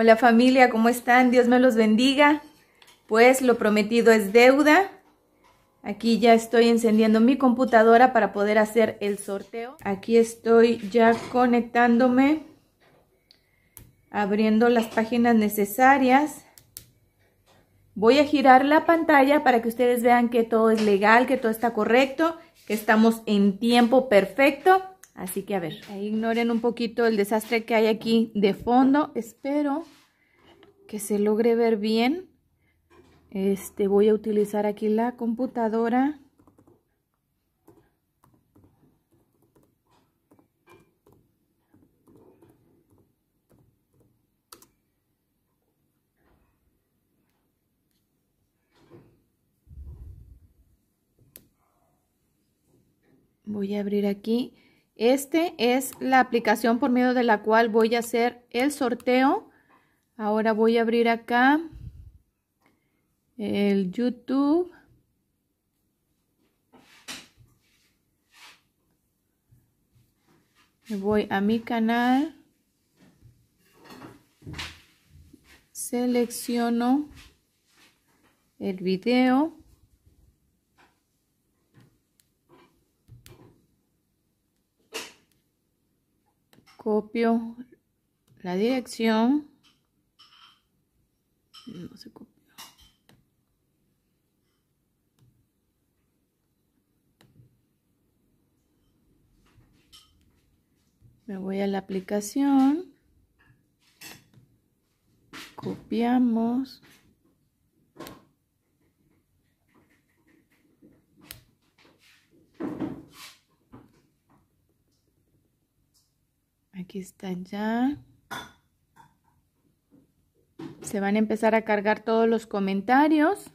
Hola familia, ¿cómo están? Dios me los bendiga. Pues lo prometido es deuda. Aquí ya estoy encendiendo mi computadora para poder hacer el sorteo. Aquí estoy ya conectándome, abriendo las páginas necesarias. Voy a girar la pantalla para que ustedes vean que todo es legal, que todo está correcto, que estamos en tiempo perfecto. Así que a ver, ignoren un poquito el desastre que hay aquí de fondo. Espero que se logre ver bien. Este, voy a utilizar aquí la computadora. Voy a abrir aquí este es la aplicación por medio de la cual voy a hacer el sorteo. Ahora voy a abrir acá el YouTube. Me voy a mi canal. Selecciono el video. copio la dirección. No se copió. Me voy a la aplicación. Copiamos. Aquí está ya. Se van a empezar a cargar todos los comentarios.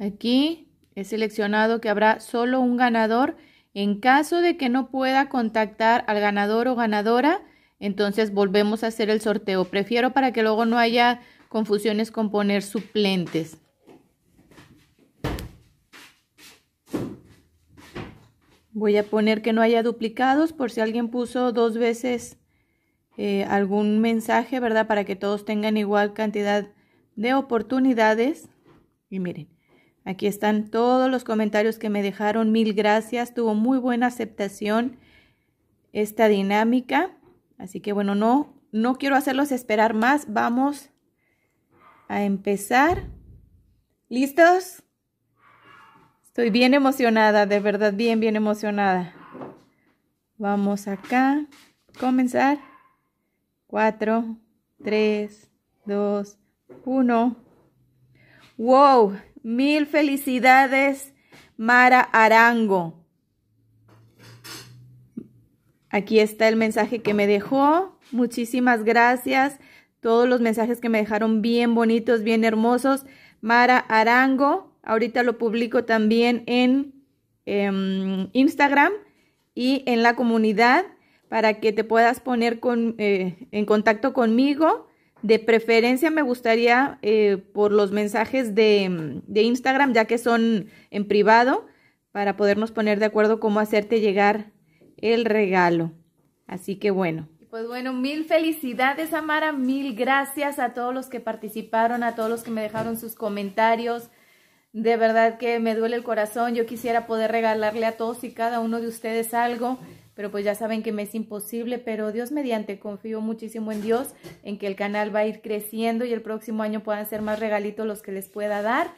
Aquí he seleccionado que habrá solo un ganador. En caso de que no pueda contactar al ganador o ganadora, entonces volvemos a hacer el sorteo. Prefiero para que luego no haya confusiones con poner suplentes. Voy a poner que no haya duplicados por si alguien puso dos veces eh, algún mensaje, ¿verdad? Para que todos tengan igual cantidad de oportunidades. Y miren, aquí están todos los comentarios que me dejaron. Mil gracias. Tuvo muy buena aceptación esta dinámica. Así que bueno, no, no quiero hacerlos esperar más. Vamos a empezar. ¿Listos? Estoy bien emocionada, de verdad, bien, bien emocionada. Vamos acá. Comenzar. 4, 3, 2, 1. ¡Wow! Mil felicidades, Mara Arango. Aquí está el mensaje que me dejó. Muchísimas gracias. Todos los mensajes que me dejaron bien bonitos, bien hermosos. Mara Arango. Ahorita lo publico también en em, Instagram y en la comunidad para que te puedas poner con, eh, en contacto conmigo. De preferencia me gustaría eh, por los mensajes de, de, Instagram, ya que son en privado, para podernos poner de acuerdo cómo hacerte llegar el regalo. Así que bueno. Pues bueno, mil felicidades, Amara. Mil gracias a todos los que participaron, a todos los que me dejaron sus comentarios. De verdad que me duele el corazón. Yo quisiera poder regalarle a todos y cada uno de ustedes algo, pero pues ya saben que me es imposible. Pero Dios mediante, confío muchísimo en Dios, en que el canal va a ir creciendo y el próximo año puedan ser más regalitos los que les pueda dar.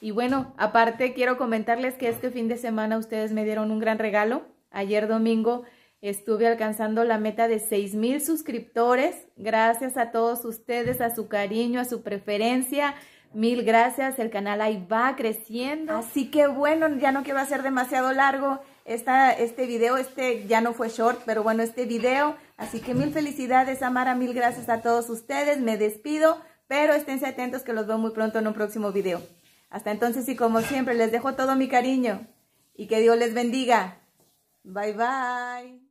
Y bueno, aparte quiero comentarles que este fin de semana ustedes me dieron un gran regalo. Ayer domingo estuve alcanzando la meta de 6 mil suscriptores. Gracias a todos ustedes, a su cariño, a su preferencia. Mil gracias, el canal ahí va creciendo. Así que bueno, ya no quiero ser demasiado largo esta, este video, este ya no fue short, pero bueno, este video. Así que mil felicidades, Amara, mil gracias a todos ustedes, me despido, pero esténse atentos que los veo muy pronto en un próximo video. Hasta entonces y como siempre, les dejo todo mi cariño y que Dios les bendiga. Bye, bye.